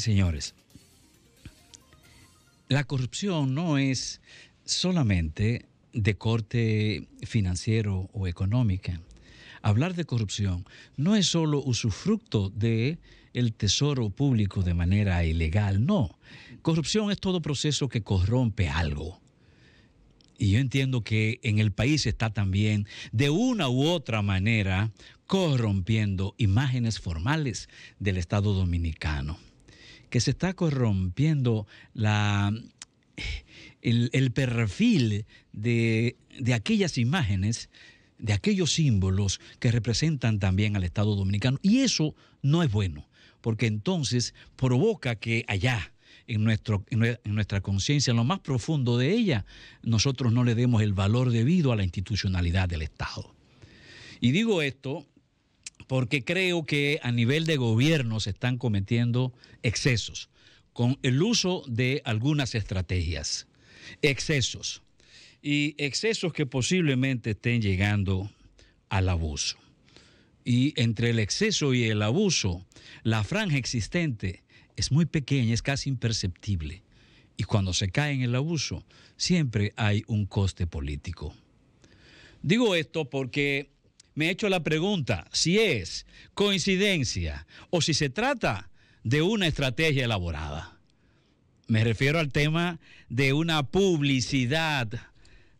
señores, la corrupción no es solamente de corte financiero o económica. Hablar de corrupción no es solo usufructo de el tesoro público de manera ilegal, no. Corrupción es todo proceso que corrompe algo. Y yo entiendo que en el país está también, de una u otra manera, corrompiendo imágenes formales del Estado dominicano que se está corrompiendo la, el, perfil de, de aquellas imágenes, de aquellos símbolos que representan también al Estado dominicano. Y eso no es bueno, porque entonces provoca que allá, en, nuestro, en nuestra conciencia, en lo más profundo de ella, nosotros no le demos el valor debido a la institucionalidad del Estado. Y digo esto porque creo que a nivel de gobierno se están cometiendo excesos con el uso de algunas estrategias, excesos, y excesos que posiblemente estén llegando al abuso. Y entre el exceso y el abuso, la franja existente es muy pequeña, es casi imperceptible. Y cuando se cae en el abuso, siempre hay un coste político. Digo esto porque me he hecho la pregunta si es coincidencia o si se trata de una estrategia elaborada. Me refiero al tema de una publicidad,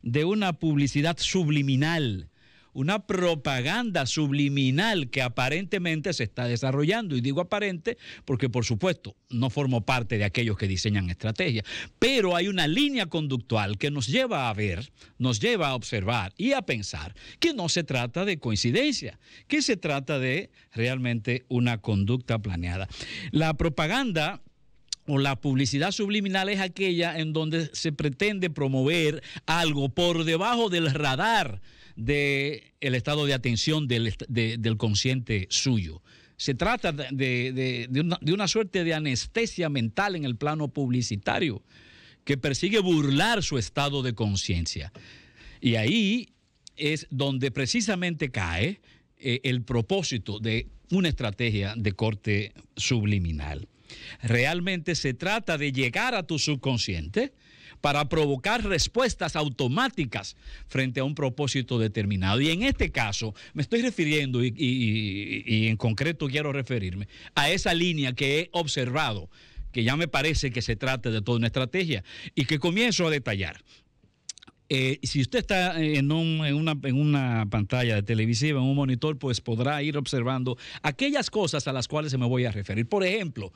de una publicidad subliminal una propaganda subliminal que aparentemente se está desarrollando. Y digo aparente porque, por supuesto, no formo parte de aquellos que diseñan estrategias. Pero hay una línea conductual que nos lleva a ver, nos lleva a observar y a pensar que no se trata de coincidencia, que se trata de realmente una conducta planeada. La propaganda o la publicidad subliminal es aquella en donde se pretende promover algo por debajo del radar del estado de atención del, consciente suyo. Se trata de, una, suerte de anestesia mental en el plano publicitario que persigue burlar su estado de conciencia. Y ahí es donde precisamente cae eh, el propósito de una estrategia de corte subliminal. Realmente se trata de llegar a tu subconsciente para provocar respuestas automáticas frente a un propósito determinado. Y en este caso me estoy refiriendo, y, en concreto quiero referirme, a esa línea que he observado, que ya me parece que se trata de toda una estrategia, y que comienzo a detallar. Eh, si usted está en, una, pantalla de pantalla televisiva, en un monitor, pues podrá ir observando aquellas cosas a las cuales se me voy a referir. Por ejemplo,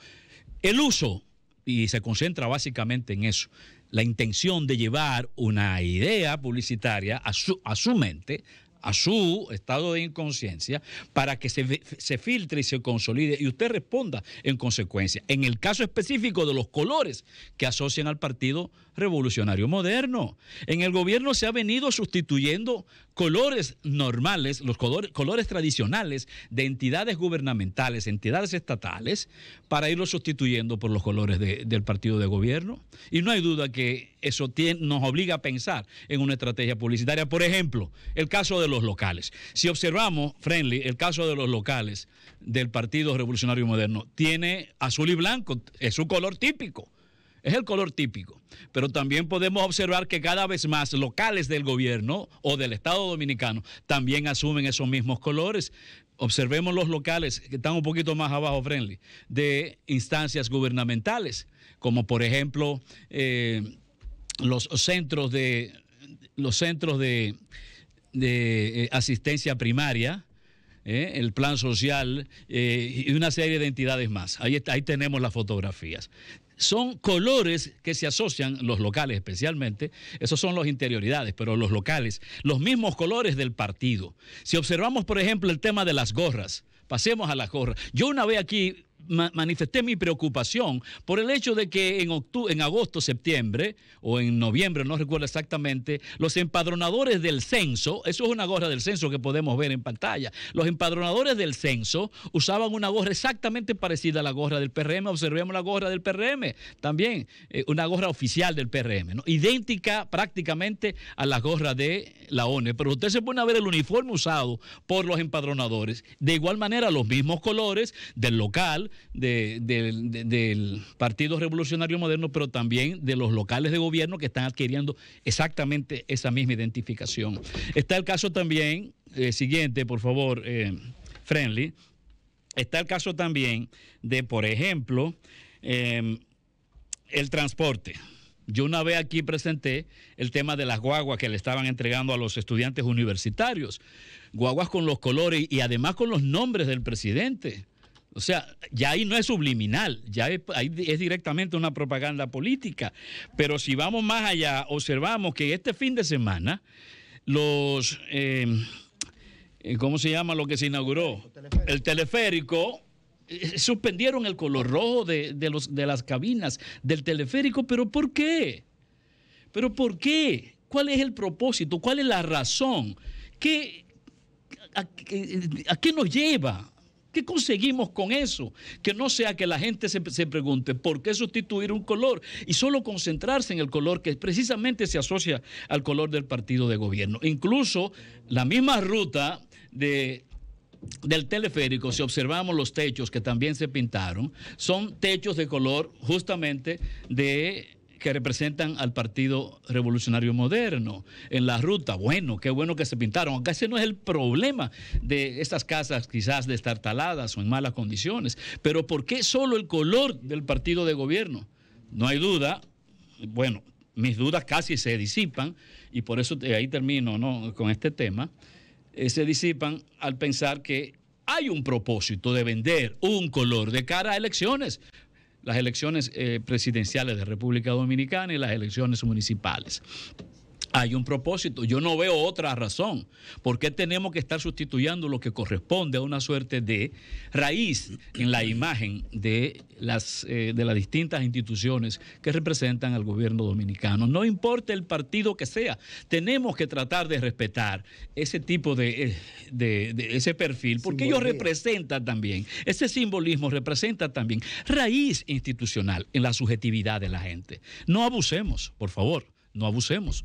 el uso, y se concentra básicamente en eso, la intención de llevar una idea publicitaria a su, a su mente, a su estado de inconsciencia para que se, filtre y se consolide y usted responda en consecuencia. En el caso específico de los colores que asocian al Partido Revolucionario Moderno, en el gobierno se ha venido sustituyendo colores normales, los colores tradicionales de entidades gubernamentales, entidades estatales, para irlos sustituyendo por los colores del partido de gobierno. Y no hay duda que eso nos obliga a pensar en una estrategia publicitaria. Por ejemplo, el caso de los locales. Si observamos, Friendly, el caso de los locales del Partido Revolucionario Moderno, tiene azul y blanco, es su color típico es el color típico. Pero también podemos observar que cada vez más locales del gobierno o del Estado dominicano también asumen esos mismos colores. Observemos los locales que están un poquito más abajo, Friendly, de instancias gubernamentales, como por ejemplo eh, los centros de los centros de, eh, asistencia primaria, ¿eh? el plan social eh, y una serie de entidades más. Ahí, ahí tenemos las fotografías. Son colores que se asocian, los locales especialmente, esos son los interioridades, pero los locales, los mismos colores del partido. Si observamos, por ejemplo, el tema de las gorras, pasemos a las gorras. Yo una vez aquí manifesté mi preocupación por el hecho de que en, en agosto, septiembre o en noviembre, no recuerdo exactamente, los empadronadores del censo, eso es una gorra del censo que podemos ver en pantalla, los empadronadores del censo usaban una gorra exactamente parecida a la gorra del PRM, observemos la gorra del PRM también, eh, una gorra oficial del PRM, ¿no? idéntica prácticamente a la gorra de la ONU, e, pero usted se pone a ver el uniforme usado por los empadronadores, de igual manera los mismos colores del local, del Partido Revolucionario Moderno, pero también de los locales de gobierno que están adquiriendo exactamente esa misma identificación. Está el caso también, eh, siguiente, por favor, eh, Friendly, está el caso también de, por ejemplo, em, el transporte. Yo una vez aquí presenté el tema de las guaguas que le estaban entregando a los estudiantes universitarios. Guaguas con los colores y además con los nombres del presidente. O sea, ya ahí no es subliminal, ya es, ahí es directamente una propaganda política. Pero si vamos más allá, observamos que este fin de semana los... Em, eh, ¿Cómo se llama lo que se inauguró? El teleférico eh, eh, suspendieron el color rojo de, los, de, las cabinas del teleférico, pero ¿por qué? ¿Pero por qué? ¿Cuál es el propósito? ¿Cuál es la razón? ¿Qué, a, a, qué nos lleva? ¿Qué conseguimos con eso? Que no sea que la gente se, pregunte por qué sustituir un color y solo concentrarse en el color que precisamente se asocia al color del partido de gobierno. Incluso la misma ruta del teleférico, si observamos los techos que también se pintaron, son techos de color justamente de que representan al Partido Revolucionario Moderno en la ruta. Bueno, qué bueno que se pintaron. Aunque ese no es el problema de estas casas quizás de taladas o en malas condiciones. Pero ¿por qué solo el color del partido de gobierno? No hay duda. Bueno, mis dudas casi se disipan y por eso ahí termino con este tema. Eh, se disipan al pensar que hay un propósito de vender un color de cara a elecciones las elecciones eh, presidenciales de República Dominicana y las elecciones municipales. Hay un propósito, yo no veo otra razón. ¿Por qué tenemos que estar sustituyendo lo que corresponde a una suerte de raíz en la imagen de las, eh, de las distintas instituciones que representan al gobierno dominicano? No importa el partido que sea, tenemos que tratar de respetar ese tipo de, eh, ese perfil, porque ellos representan también, ese simbolismo representa también raíz institucional en la subjetividad de la gente. No abusemos, por favor, no abusemos.